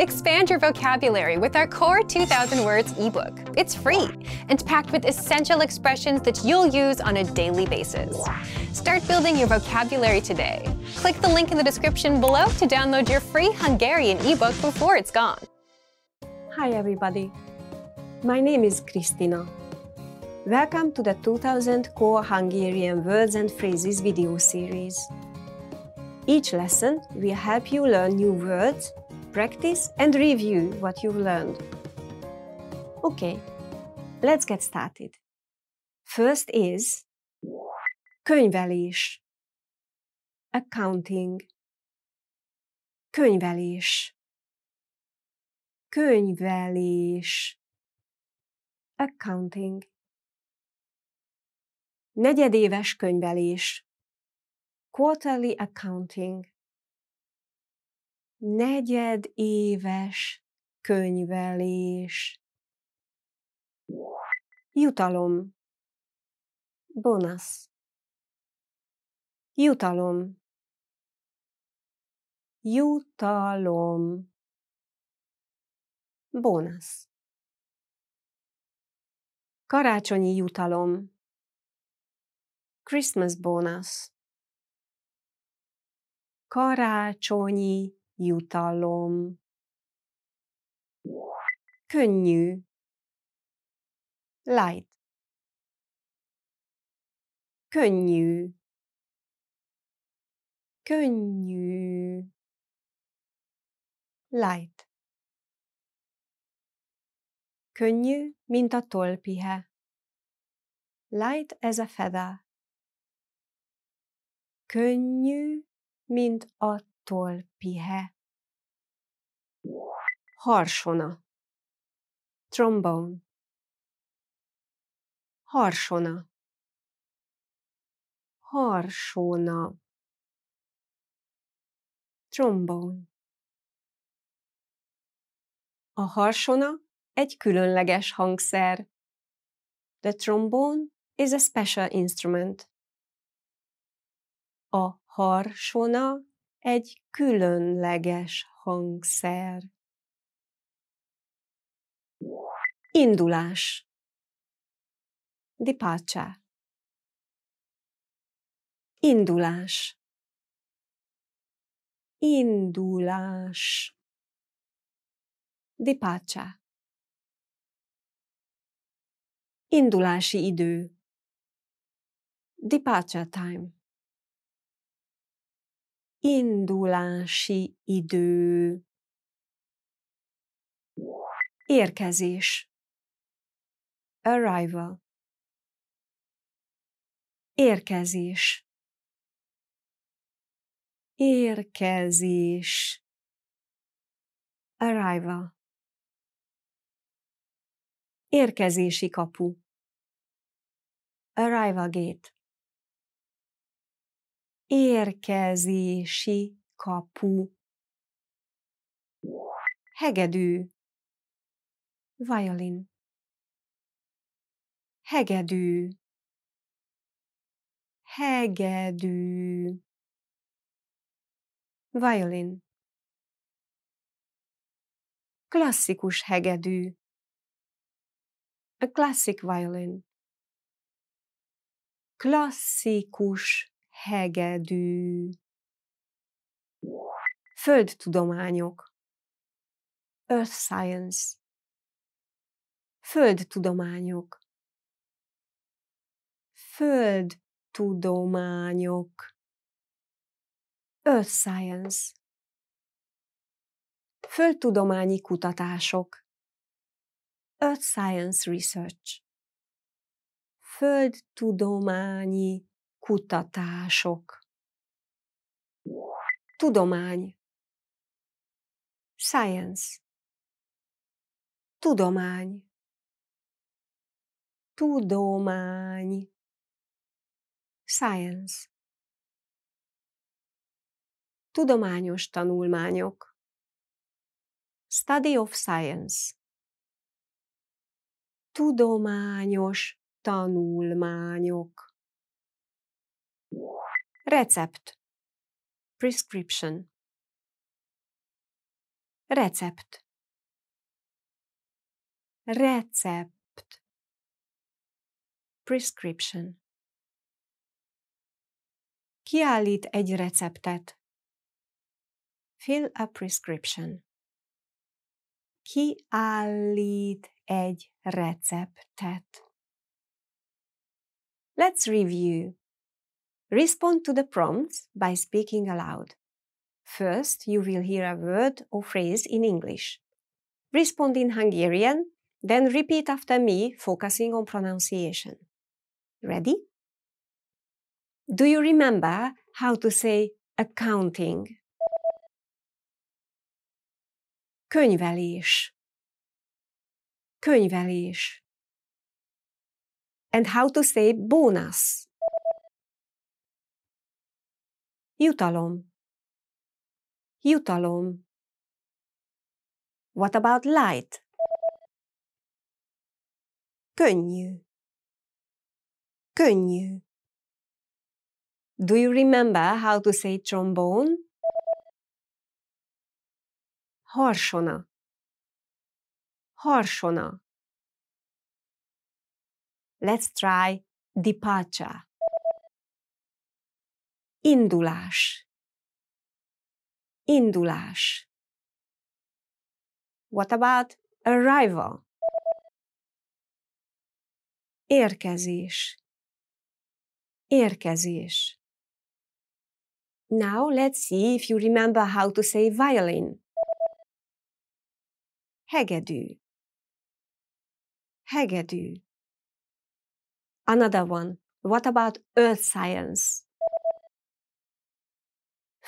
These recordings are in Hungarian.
Expand your vocabulary with our Core 2000 Words ebook. It's free and packed with essential expressions that you'll use on a daily basis. Start building your vocabulary today. Click the link in the description below to download your free Hungarian ebook before it's gone. Hi everybody. My name is Kristina. Welcome to the 2000 Core Hungarian Words and Phrases video series. Each lesson will help you learn new words practice and review what you've learned. Okay, let's get started. First is könyvelés, accounting, könyvelés, könyvelés, accounting, negyedéves könyvelés, quarterly accounting, negyed éves könyvelés. Jutalom. Bonas. Jutalom. Jutalom. Bonas. Karácsonyi jutalom. Christmas bonus. Karácsonyi jutalom, könnyű, light, könnyű, könnyű, light, könnyű, mint a tolpihe, light as a feather, könnyű, mint a toll, pihe, harsona, trombone, harsona, harsona, trombone. A harsona egy különleges hangszer. The trombone is a special instrument. A harsona egy különleges hangszer. Indulás. Departure. Indulás. Indulás. Departure. Indulási idő. Departure time indulási idő, érkezés, arrival, érkezés, érkezés, arrival, érkezési kapu, arrival gate, érkezési kapu. Hegedű, violin. Hegedű, hegedű, violin. Klasszikus hegedű, a classic violin. Klasszikus hegedű, földtudományok, earth science, földtudományok, földtudományok, earth science, földtudományi kutatások, earth science research, földtudományi kutatások, tudomány, science, tudomány, tudomány, science, tudományos tanulmányok, study of science, tudományos tanulmányok. Recept. Prescription. Recept. Recept. Prescription. Kiállít egy receptet. Fill a prescription. Kiállít egy receptet. Let's review. Respond to the prompts by speaking aloud. First, you will hear a word or phrase in English. Respond in Hungarian, then repeat after me, focusing on pronunciation. Ready? Do you remember how to say accounting? Könyvelés. Könyvelés. And how to say bonus? Jutalom. Jutalom. What about light? Könnyű. Könnyű. Do you remember how to say trombone? Harsona. Harsona. Let's try departure. Indulás. Indulás. What about arrival? Érkezés. Érkezés. Now let's see if you remember how to say violin. Hegedű. Hegedű. Another one. What about earth science?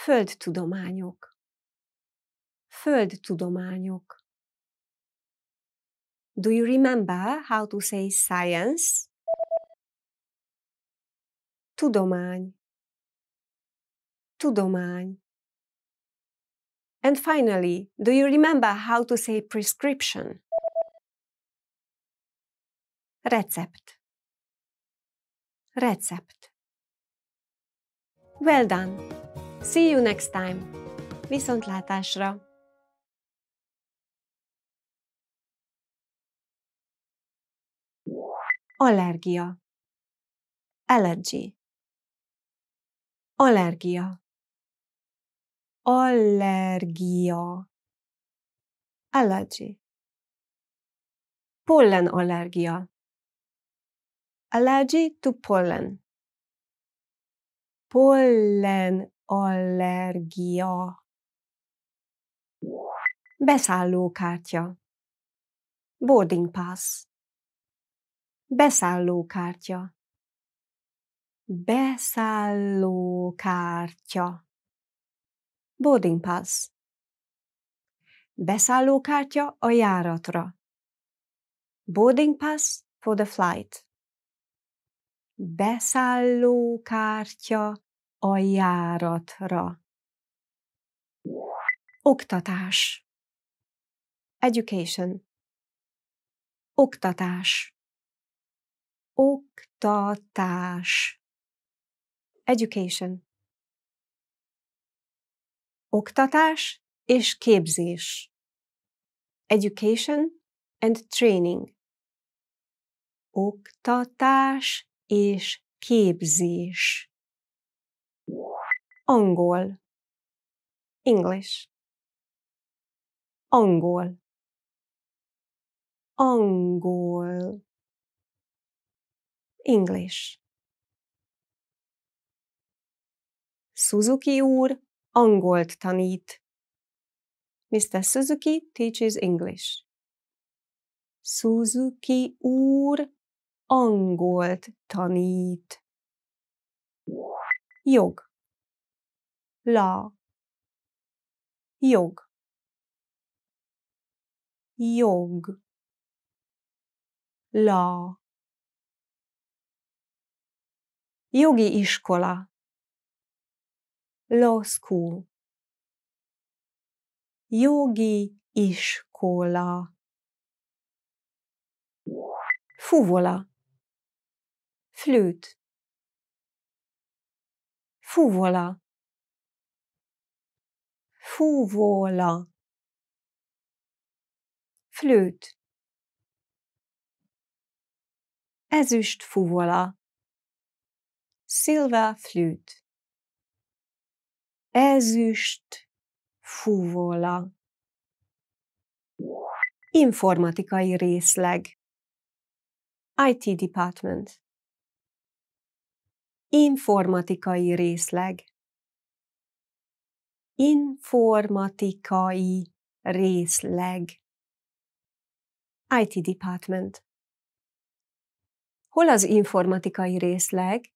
Földtudományok. Földtudományok. Do you remember how to say science? Tudomány. Tudomány. And finally, do you remember how to say prescription? Recept. Recept. Well done! See you next time! Viszontlátásra! Allergia Allergy Allergia Allergia Allergy Pollen allergia Allergy to pollen Pollen allergia. Beszállókártya. Boarding pass. Beszállókártya. Beszállókártya. Boarding pass. Beszállókártya a járatra. Boarding pass for the flight. Beszállókártya a járatra. Oktatás. Education. Oktatás. Oktatás. Education. Oktatás és képzés. Education and training. Oktatás és képzés angol, English, angol, angol, English. Suzuki úr angolt tanít. Mr. Suzuki teaches English. Suzuki úr angolt tanít. Jog la yog, yog, la jogi iskola law school jogi iskola fuvola flőt fuvola fúvóla, flőt, ezüst fúvola, silver flute, ezüst fúvola, informatikai részleg, IT department, informatikai részleg, informatikai részleg. IT Department. Hol az informatikai részleg?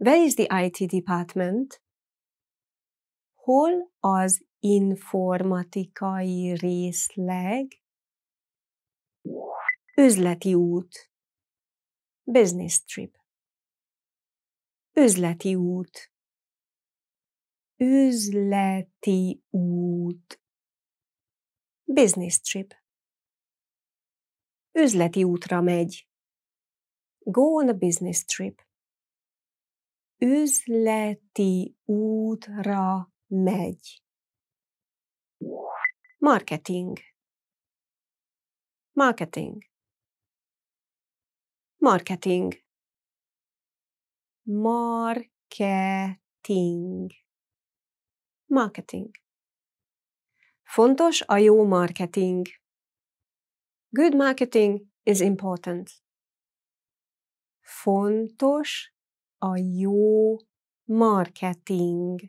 Where is the IT Department? Hol az informatikai részleg? Üzleti út. Business trip. Üzleti út üzleti út. Business trip. Üzleti útra megy. Go on a business trip. Üzleti útra megy. Marketing. Marketing. Marketing. Marketing. Marketing. Fontos a jó marketing. Good marketing is important. Fontos a jó marketing.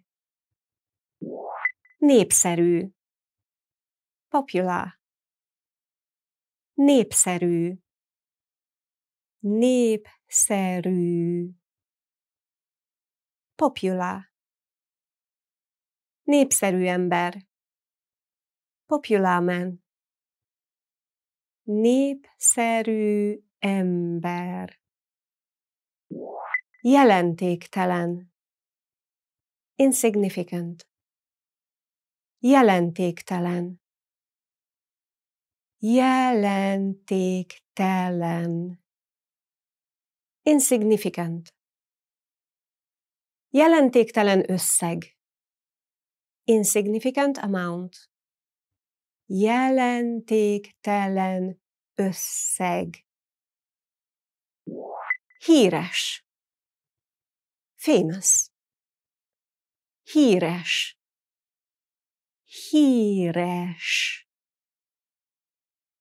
Népszerű. Popular. Népszerű. Népszerű. Popular. Népszerű ember. Popular man. Népszerű ember. Jelentéktelen. Insignificant. Jelentéktelen. Jelentéktelen. Insignificant. Jelentéktelen összeg insignificant amount, jelentéktelen összeg, híres, famous, híres, híres,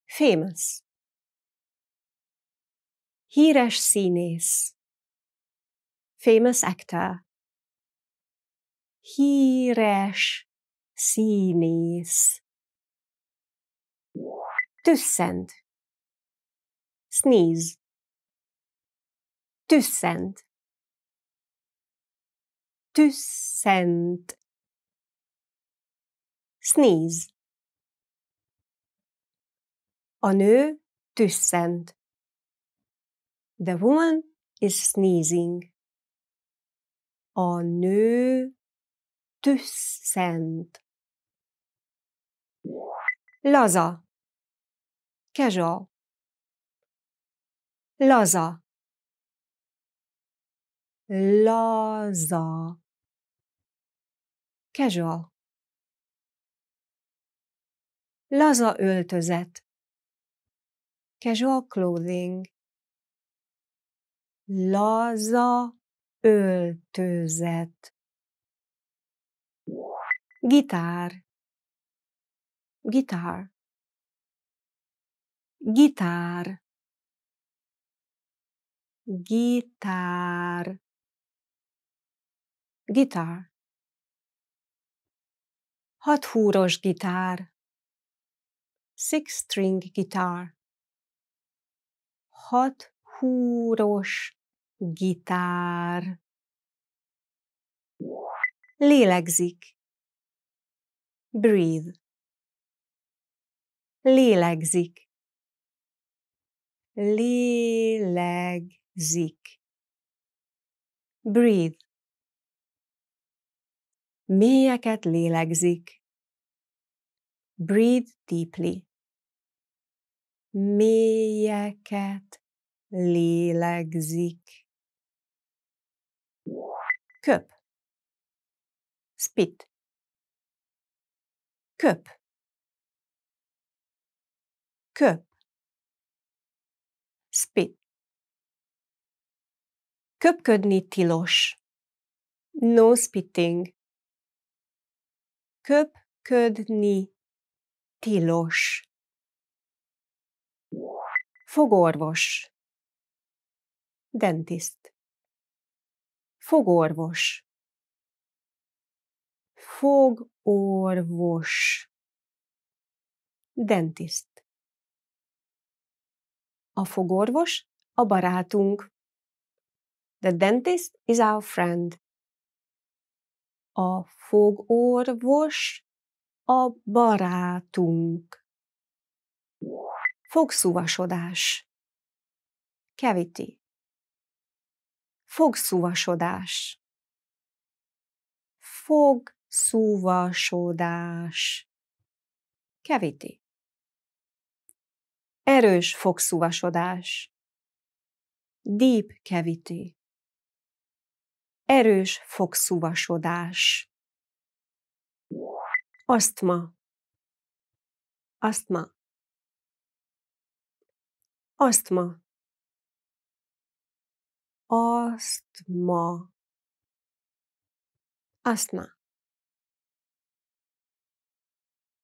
famous, híres színész, famous actor, híres színész. Tüsszent. Sneeze. Tüsszent. Tüsszent. Sneeze. A nő tüsszent. The woman is sneezing. A nő tüsszent. Laza. Kezsa. Laza. Laza. Kezsa. Laza öltözet. Casual clothing. Laza öltözet. Gitár. Gitár. Gitár. Gitár. Gitár. húros gitár. Six string gitár. Hat húros gitár. Lélegzik breathe. Lélegzik. Lélegzik. Breathe. Mélyeket lélegzik. Breathe deeply. Mélyeket lélegzik. Köp. Spit köp, köp, spit. Köpködni tilos. No spitting. Köpködni tilos. Fogorvos. Dentist. Fogorvos fogorvos, dentist. A fogorvos a barátunk. The dentist is our friend. A fogorvos a barátunk. Fogszúvasodás. Cavity. Fogszúvasodás. Fog szúvasodás. Keviti. Erős fogszúvasodás. Deep keviti. Erős fogszúvasodás. Asztma. Asztma. Asztma. Asztma. Asztma.